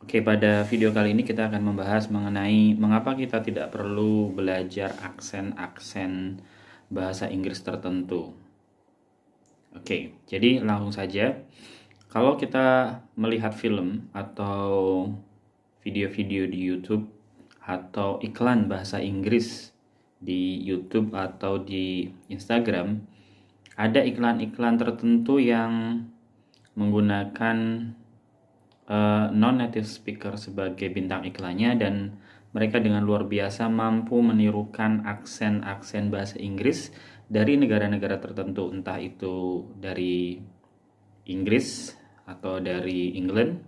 Oke, pada video kali ini kita akan membahas mengenai mengapa kita tidak perlu belajar aksen-aksen bahasa Inggris tertentu. Oke, jadi langsung saja. Kalau kita melihat film atau video-video di YouTube atau iklan bahasa Inggris di YouTube atau di Instagram, ada iklan-iklan tertentu yang menggunakan Eh, non-native speaker sebagai bintang iklannya dan mereka dengan luar biasa mampu menirukan aksen-aksen bahasa Inggris dari negara-negara tertentu entah itu dari Inggris atau dari England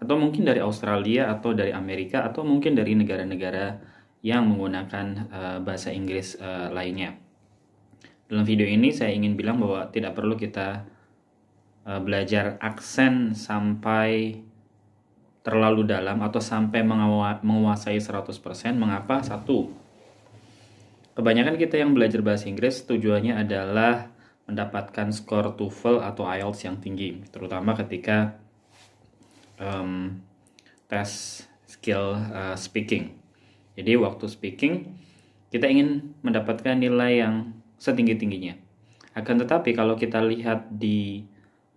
atau mungkin dari Australia atau dari Amerika atau mungkin dari negara-negara yang menggunakan uh, bahasa Inggris uh, lainnya. Dalam video ini saya ingin bilang bahwa tidak perlu kita uh, belajar aksen sampai terlalu dalam atau sampai menguasai 100%. Mengapa? Satu, kebanyakan kita yang belajar bahasa Inggris tujuannya adalah mendapatkan skor TOEFL atau IELTS yang tinggi, terutama ketika um, tes skill uh, speaking. Jadi waktu speaking kita ingin mendapatkan nilai yang setinggi-tingginya. Akan tetapi kalau kita lihat di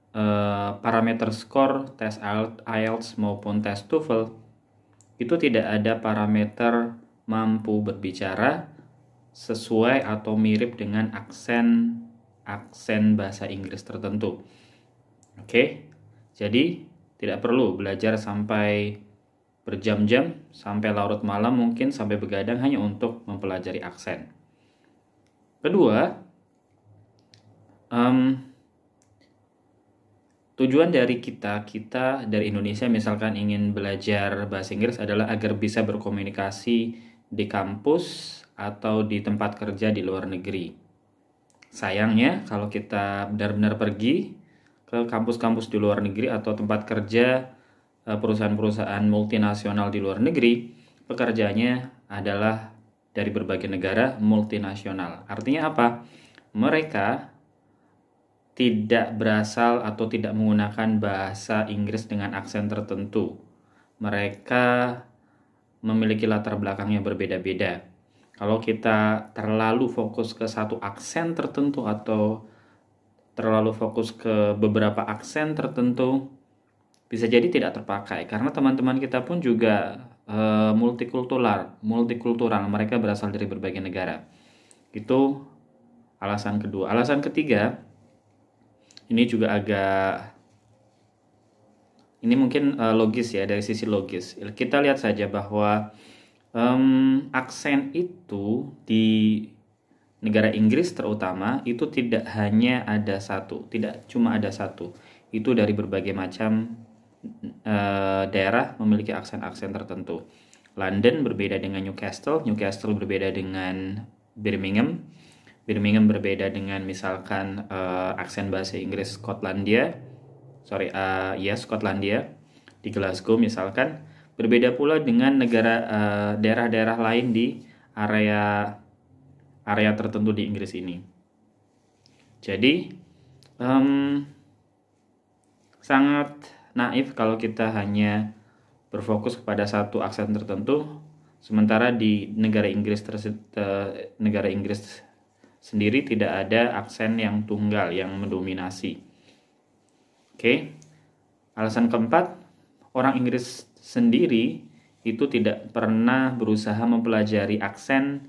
Eh, parameter skor tes IELTS maupun tes TOEFL itu tidak ada parameter mampu berbicara sesuai atau mirip dengan aksen aksen bahasa Inggris tertentu. Oke. Jadi tidak perlu belajar sampai berjam-jam sampai larut malam mungkin sampai begadang hanya untuk mempelajari aksen. Kedua, um, Tujuan dari kita, kita dari Indonesia misalkan ingin belajar bahasa Inggris adalah agar bisa berkomunikasi di kampus atau di tempat kerja di luar negeri. Sayangnya kalau kita benar-benar pergi ke kampus-kampus di luar negeri atau tempat kerja eh, perusahaan-perusahaan multinasional di luar negeri, pekerjaannya adalah dari berbagai negara multinasional. Artinya apa? Mereka tidak berasal atau tidak menggunakan bahasa Inggris dengan aksen tertentu. Mereka memiliki latar belakang yang berbeda-beda. Kalau kita terlalu fokus ke satu aksen tertentu atau terlalu fokus ke beberapa aksen tertentu, bisa jadi tidak terpakai karena teman-teman kita pun juga e, multikultural, multikultural. Mereka berasal dari berbagai negara. Itu alasan kedua. Alasan ketiga, ini juga agak ini mungkin uh, logis ya dari sisi logis kita lihat saja bahwa um, aksen itu di negara Inggris terutama itu tidak hanya ada satu tidak cuma ada satu itu dari berbagai macam uh, daerah memiliki aksen-aksen tertentu London berbeda dengan Newcastle Newcastle berbeda dengan Birmingham Birmingham berbeda dengan misalkan uh, aksen bahasa Inggris Skotlandia sorry uh, eh, ya yes, Skotlandia di Glasgow misalkan berbeda pula dengan negara eh, daerah-daerah uh, lain di area area tertentu di Inggris ini jadi um, sangat naif kalau kita hanya berfokus kepada satu aksen tertentu sementara di negara Inggris tersebut negara Inggris sendiri tidak ada aksen yang tunggal yang mendominasi. Oke. Alasan keempat, orang Inggris sendiri itu tidak pernah berusaha mempelajari aksen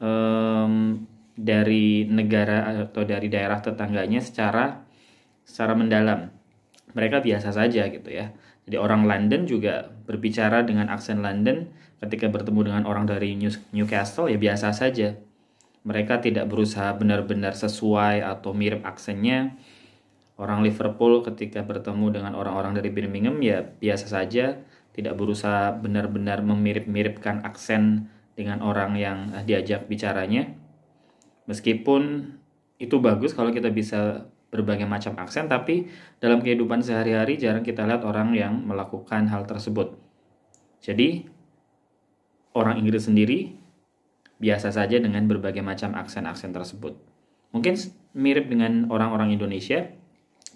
um, dari negara atau dari daerah tetangganya secara secara mendalam. Mereka biasa saja gitu ya. Jadi orang London juga berbicara dengan aksen London ketika bertemu dengan orang dari Newcastle ya biasa saja mereka tidak berusaha benar-benar sesuai atau mirip aksennya. Orang Liverpool ketika bertemu dengan orang-orang dari Birmingham ya biasa saja, tidak berusaha benar-benar memirip-miripkan aksen dengan orang yang eh, diajak bicaranya. Meskipun itu bagus kalau kita bisa berbagai macam aksen, tapi dalam kehidupan sehari-hari jarang kita lihat orang yang melakukan hal tersebut. Jadi, orang Inggris sendiri biasa saja dengan berbagai macam aksen-aksen tersebut. Mungkin mirip dengan orang-orang Indonesia,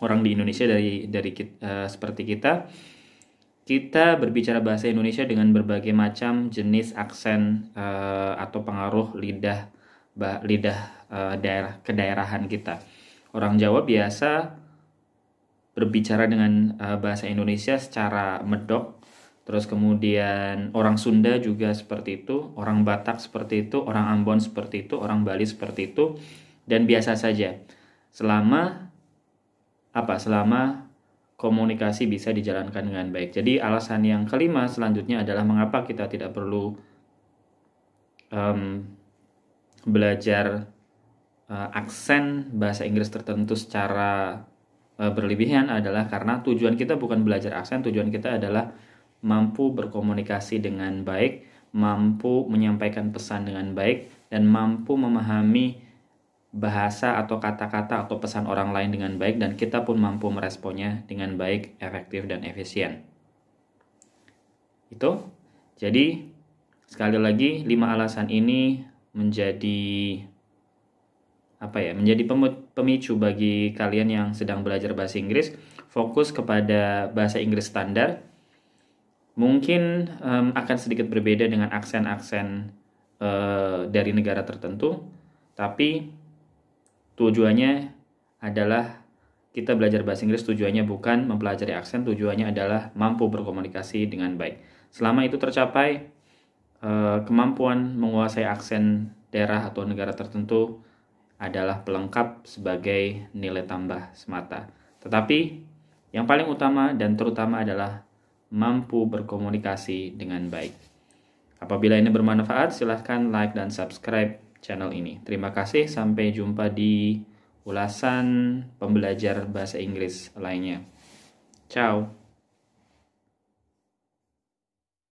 orang di Indonesia dari dari uh, seperti kita, kita berbicara bahasa Indonesia dengan berbagai macam jenis aksen uh, atau pengaruh lidah bah, lidah uh, daerah kedaerahan kita. Orang Jawa biasa berbicara dengan uh, bahasa Indonesia secara medok Terus kemudian orang Sunda juga seperti itu, orang Batak seperti itu, orang Ambon seperti itu, orang Bali seperti itu dan biasa saja. Selama apa? Selama komunikasi bisa dijalankan dengan baik. Jadi alasan yang kelima selanjutnya adalah mengapa kita tidak perlu um, belajar uh, aksen bahasa Inggris tertentu secara uh, berlebihan adalah karena tujuan kita bukan belajar aksen, tujuan kita adalah mampu berkomunikasi dengan baik, mampu menyampaikan pesan dengan baik, dan mampu memahami bahasa atau kata-kata atau pesan orang lain dengan baik, dan kita pun mampu meresponnya dengan baik, efektif, dan efisien. Itu jadi, sekali lagi, lima alasan ini menjadi apa ya menjadi pemicu bagi kalian yang sedang belajar bahasa Inggris fokus kepada bahasa Inggris standar mungkin um, akan sedikit berbeda dengan aksen-aksen uh, dari negara tertentu, tapi tujuannya adalah kita belajar bahasa Inggris tujuannya bukan mempelajari aksen, tujuannya adalah mampu berkomunikasi dengan baik. Selama itu tercapai, eh, kemampuan menguasai aksen daerah atau negara tertentu adalah pelengkap sebagai nilai tambah semata. Tetapi yang paling utama dan terutama adalah mampu berkomunikasi dengan baik. Apabila ini bermanfaat, silahkan like dan subscribe channel ini. Terima kasih, sampai jumpa di ulasan pembelajar bahasa Inggris lainnya. Ciao.